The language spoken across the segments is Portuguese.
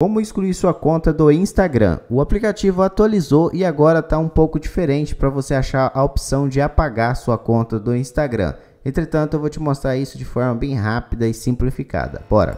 Como excluir sua conta do Instagram? O aplicativo atualizou e agora está um pouco diferente para você achar a opção de apagar sua conta do Instagram. Entretanto, eu vou te mostrar isso de forma bem rápida e simplificada. Bora!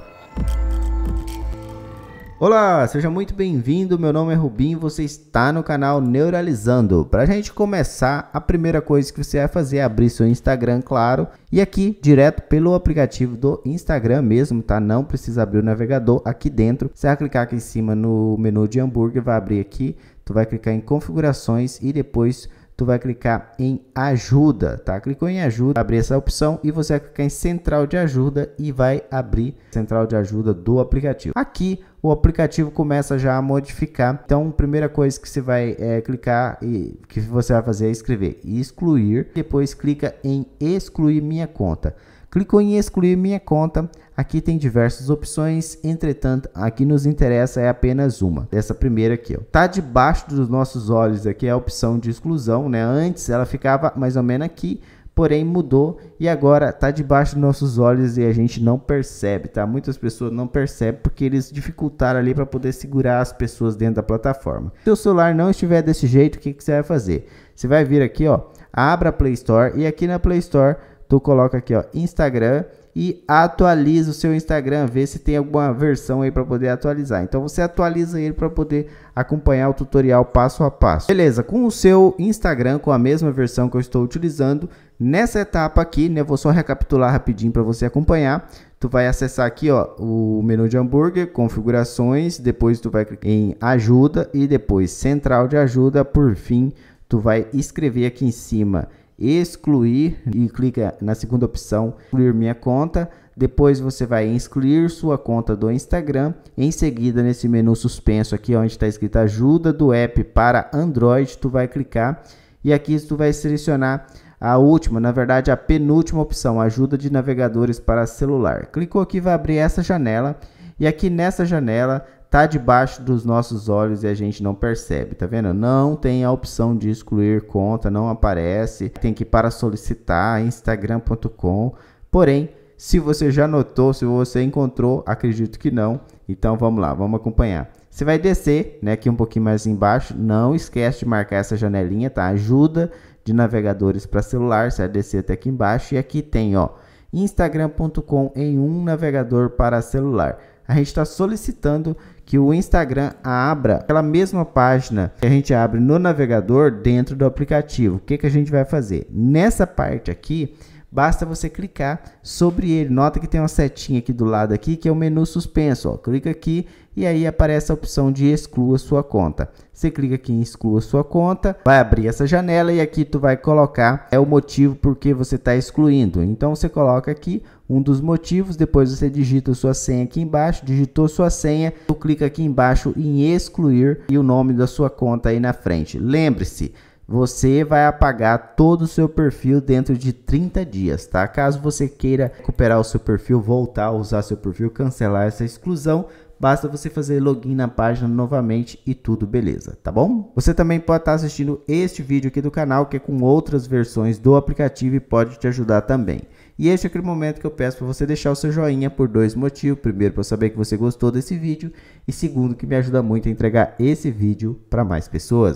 Olá, seja muito bem-vindo. Meu nome é Rubinho e você está no canal Neuralizando. Para a gente começar, a primeira coisa que você vai fazer é abrir seu Instagram, claro, e aqui direto pelo aplicativo do Instagram mesmo, tá? Não precisa abrir o navegador aqui dentro. Você vai clicar aqui em cima no menu de hambúrguer, vai abrir aqui, tu vai clicar em configurações e depois tu vai clicar em ajuda, tá? Clicou em ajuda, abrir essa opção e você vai clicar em central de ajuda e vai abrir central de ajuda do aplicativo. Aqui o aplicativo começa já a modificar. Então, primeira coisa que você vai é, clicar e que você vai fazer é escrever excluir. Depois clica em excluir minha conta. Clicou em excluir minha conta, Aqui tem diversas opções, entretanto, aqui nos interessa é apenas uma, dessa primeira aqui. Ó. Tá debaixo dos nossos olhos aqui a opção de exclusão, né? Antes ela ficava mais ou menos aqui, porém mudou e agora tá debaixo dos nossos olhos e a gente não percebe, tá? Muitas pessoas não percebem porque eles dificultaram ali para poder segurar as pessoas dentro da plataforma. Se o celular não estiver desse jeito, o que, que você vai fazer? Você vai vir aqui, ó, abre a Play Store e aqui na Play Store tu coloca aqui, ó, Instagram e atualiza o seu Instagram, ver se tem alguma versão aí para poder atualizar. Então você atualiza ele para poder acompanhar o tutorial passo a passo. Beleza, com o seu Instagram, com a mesma versão que eu estou utilizando, nessa etapa aqui, né, vou só recapitular rapidinho para você acompanhar. Tu vai acessar aqui, ó, o menu de hambúrguer, configurações, depois tu vai em ajuda e depois central de ajuda, por fim, tu vai escrever aqui em cima excluir e clica na segunda opção excluir minha conta. Depois você vai excluir sua conta do Instagram. Em seguida, nesse menu suspenso aqui, onde está escrito ajuda do app para Android, tu vai clicar e aqui tu vai selecionar a última, na verdade a penúltima opção, ajuda de navegadores para celular. Clicou aqui, vai abrir essa janela e aqui nessa janela tá debaixo dos nossos olhos e a gente não percebe, tá vendo? Não tem a opção de excluir conta, não aparece, tem que ir para solicitar instagram.com. Porém, se você já notou, se você encontrou, acredito que não. Então vamos lá, vamos acompanhar. Você vai descer, né, aqui um pouquinho mais embaixo, não esquece de marcar essa janelinha, tá? Ajuda de navegadores para celular, você vai descer até aqui embaixo e aqui tem, ó, instagram.com em um navegador para celular a gente está solicitando que o Instagram abra aquela mesma página que a gente abre no navegador dentro do aplicativo. O que, que a gente vai fazer? Nessa parte aqui, Basta você clicar sobre ele. Nota que tem uma setinha aqui do lado aqui, que é o menu suspenso. Ó. Clica aqui e aí aparece a opção de exclua sua conta. Você clica aqui em exclua sua conta, vai abrir essa janela e aqui tu vai colocar é o motivo porque você está excluindo. Então você coloca aqui um dos motivos, depois você digita sua senha aqui embaixo, digitou sua senha, tu clica aqui embaixo em excluir e o nome da sua conta aí na frente. Lembre-se, você vai apagar todo o seu perfil dentro de 30 dias, tá? Caso você queira recuperar o seu perfil, voltar a usar seu perfil, cancelar essa exclusão, basta você fazer login na página novamente e tudo beleza, tá bom? Você também pode estar tá assistindo este vídeo aqui do canal, que é com outras versões do aplicativo e pode te ajudar também. E este é aquele momento que eu peço para você deixar o seu joinha por dois motivos. Primeiro, para saber que você gostou desse vídeo e segundo, que me ajuda muito a entregar esse vídeo para mais pessoas.